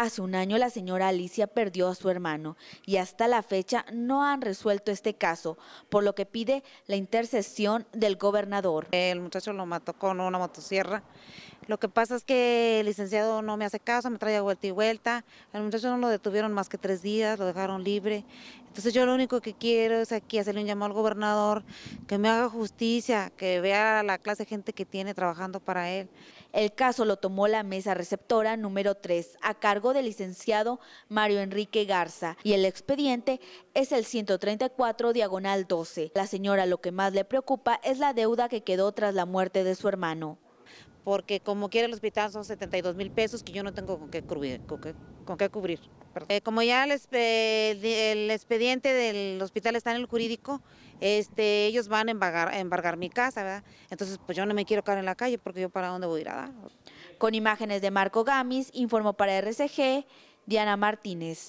Hace un año la señora Alicia perdió a su hermano y hasta la fecha no han resuelto este caso, por lo que pide la intercesión del gobernador. El muchacho lo mató con una motosierra lo que pasa es que el licenciado no me hace caso, me trae a vuelta y vuelta. Al muchacho no lo detuvieron más que tres días, lo dejaron libre. Entonces yo lo único que quiero es aquí hacerle un llamado al gobernador, que me haga justicia, que vea la clase de gente que tiene trabajando para él. El caso lo tomó la mesa receptora número 3 a cargo del licenciado Mario Enrique Garza y el expediente es el 134 diagonal 12. La señora lo que más le preocupa es la deuda que quedó tras la muerte de su hermano porque como quiere el hospital son 72 mil pesos que yo no tengo con qué cubrir. Con qué, cubrir. Eh, como ya el, expediente del hospital está en el jurídico, este, ellos van a embargar, embargar mi casa, ¿verdad? Entonces, pues yo no me quiero quedar en la calle porque yo para dónde voy a ir a dar. Con imágenes de Marco Gamis, informó para RCG, Diana Martínez.